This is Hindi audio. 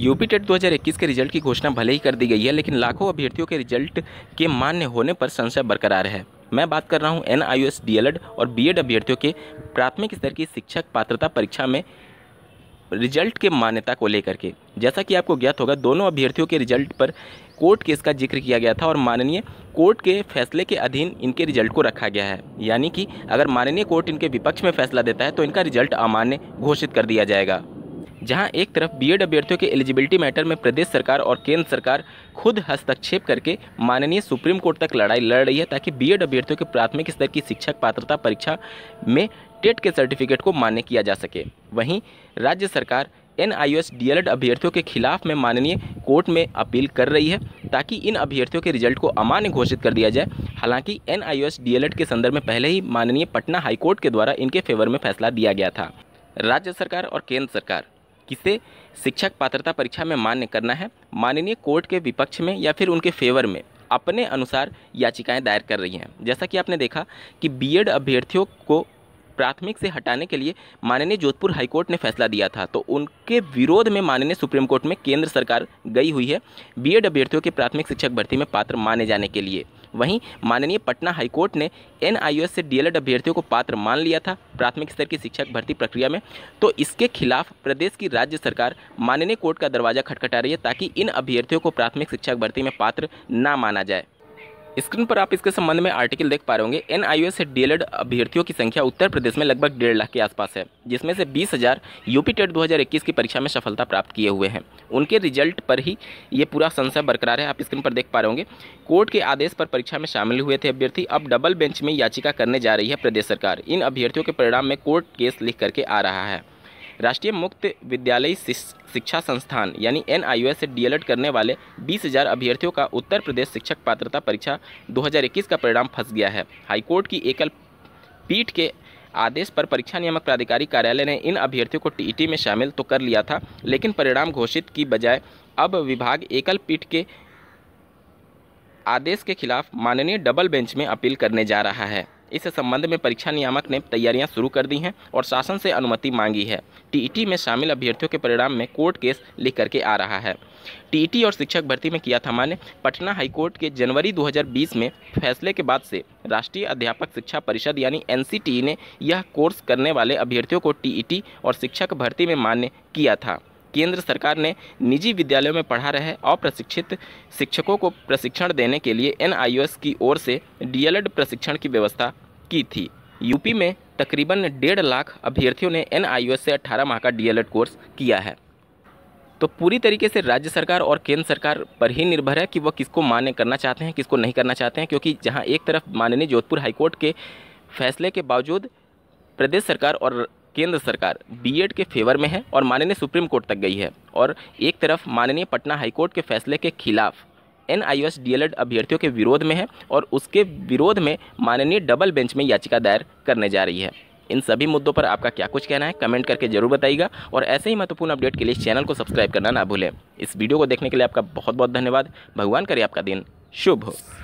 यूपी टेट 2021 के रिजल्ट की घोषणा भले ही कर दी गई है लेकिन लाखों अभ्यर्थियों के रिजल्ट के मान्य होने पर संशय बरकरार है मैं बात कर रहा हूं एन आई एस डी और बी अभ्यर्थियों के प्राथमिक स्तर की शिक्षक पात्रता परीक्षा में रिजल्ट के मान्यता को लेकर के जैसा कि आपको ज्ञात होगा दोनों अभ्यर्थियों के रिजल्ट पर कोर्ट केस का जिक्र किया गया था और माननीय कोर्ट के फैसले के अधीन इनके रिजल्ट को रखा गया है यानी कि अगर माननीय कोर्ट इनके विपक्ष में फैसला देता है तो इनका रिजल्ट अमान्य घोषित कर दिया जाएगा जहां एक तरफ बी अभ्यर्थियों के एलिजिबिलिटी मैटर में प्रदेश सरकार और केंद्र सरकार खुद हस्तक्षेप करके माननीय सुप्रीम कोर्ट तक लड़ाई लड़ रही है ताकि बी अभ्यर्थियों के प्राथमिक स्तर की शिक्षक पात्रता परीक्षा में टेट के सर्टिफिकेट को मान्य किया जा सके वहीं राज्य सरकार एन आई एस डी अभ्यर्थियों के खिलाफ में माननीय कोर्ट में अपील कर रही है ताकि इन अभ्यर्थियों के रिजल्ट को अमान्य घोषित कर दिया जाए हालांकि एन आई एस डी के संदर्भ में पहले ही माननीय पटना हाईकोर्ट के द्वारा इनके फेवर में फैसला दिया गया था राज्य सरकार और केंद्र सरकार किसे शिक्षक पात्रता परीक्षा में मान्य करना है माननीय कोर्ट के विपक्ष में या फिर उनके फेवर में अपने अनुसार याचिकाएं दायर कर रही हैं जैसा कि आपने देखा कि बीएड अभ्यर्थियों को प्राथमिक से हटाने के लिए माननीय जोधपुर हाईकोर्ट ने फैसला दिया था तो उनके विरोध में माननीय सुप्रीम कोर्ट में केंद्र सरकार गई हुई है बीएड अभ्यर्थियों के प्राथमिक शिक्षक भर्ती में पात्र माने जाने के लिए वहीं माननीय पटना हाईकोर्ट ने एन से डीएलएड अभ्यर्थियों को पात्र मान लिया था प्राथमिक स्तर की शिक्षक भर्ती प्रक्रिया में तो इसके खिलाफ प्रदेश की राज्य सरकार माननीय कोर्ट का दरवाजा खटखटा रही है ताकि इन अभ्यर्थियों को प्राथमिक शिक्षक भर्ती में पात्र ना माना जाए स्क्रीन पर आप इसके संबंध में आर्टिकल देख पा रहे होंगे एन आई से डीएलएड अभ्यर्थियों की संख्या उत्तर प्रदेश में लगभग डेढ़ लाख के आसपास है जिसमें से बीस हज़ार यूपी टेट 2021 की परीक्षा में सफलता प्राप्त किए हुए हैं उनके रिजल्ट पर ही ये पूरा संशय बरकरार है आप स्क्रीन पर देख पा रहे होंगे कोर्ट के आदेश पर परीक्षा में शामिल हुए थे अभ्यर्थी अब डबल बेंच में याचिका करने जा रही है प्रदेश सरकार इन अभ्यर्थियों के परिणाम में कोर्ट केस लिख करके आ रहा है राष्ट्रीय मुक्त विद्यालयी शिक्षा संस्थान यानी एन से डीएलएड करने वाले 20,000 अभ्यर्थियों का उत्तर प्रदेश शिक्षक पात्रता परीक्षा 2021 का परिणाम फंस गया है हाईकोर्ट की एकल पीठ के आदेश पर परीक्षा नियामक प्राधिकारी कार्यालय ने इन अभ्यर्थियों को टीईटी में शामिल तो कर लिया था लेकिन परिणाम घोषित की बजाय अब विभाग एकल पीठ के आदेश के खिलाफ माननीय डबल बेंच में अपील करने जा रहा है इस संबंध में परीक्षा नियामक ने तैयारियां शुरू कर दी हैं और शासन से अनुमति मांगी है टीईटी में शामिल अभ्यर्थियों के परिणाम में कोर्ट केस लिख करके आ रहा है टीईटी और शिक्षक भर्ती में किया था मान्य पटना हाईकोर्ट के जनवरी 2020 में फैसले के बाद से राष्ट्रीय अध्यापक शिक्षा परिषद यानी एन ने यह कोर्स करने वाले अभ्यर्थियों को टी और शिक्षक भर्ती में मान्य किया था केंद्र सरकार ने निजी विद्यालयों में पढ़ा रहे अप्रशिक्षित शिक्षकों को प्रशिक्षण देने के लिए एन की ओर से डीएलएड प्रशिक्षण की व्यवस्था की थी यूपी में तकरीबन डेढ़ लाख अभ्यर्थियों ने एन से 18 माह का डीएलएड कोर्स किया है तो पूरी तरीके से राज्य सरकार और केंद्र सरकार पर ही निर्भर है कि वह किसको मान्य करना चाहते हैं किसको नहीं करना चाहते हैं क्योंकि जहां एक तरफ माननीय जोधपुर हाईकोर्ट के फैसले के बावजूद प्रदेश सरकार और केंद्र सरकार बीएड के फेवर में है और माननीय सुप्रीम कोर्ट तक गई है और एक तरफ माननीय पटना हाईकोर्ट के फैसले के खिलाफ एन आई एस डी अभ्यर्थियों के विरोध में है और उसके विरोध में माननीय डबल बेंच में याचिका दायर करने जा रही है इन सभी मुद्दों पर आपका क्या कुछ कहना है कमेंट करके जरूर बताइएगा और ऐसे ही महत्वपूर्ण अपडेट के लिए चैनल को सब्सक्राइब करना ना भूलें इस वीडियो को देखने के लिए आपका बहुत बहुत धन्यवाद भगवान करे आपका दिन शुभ हो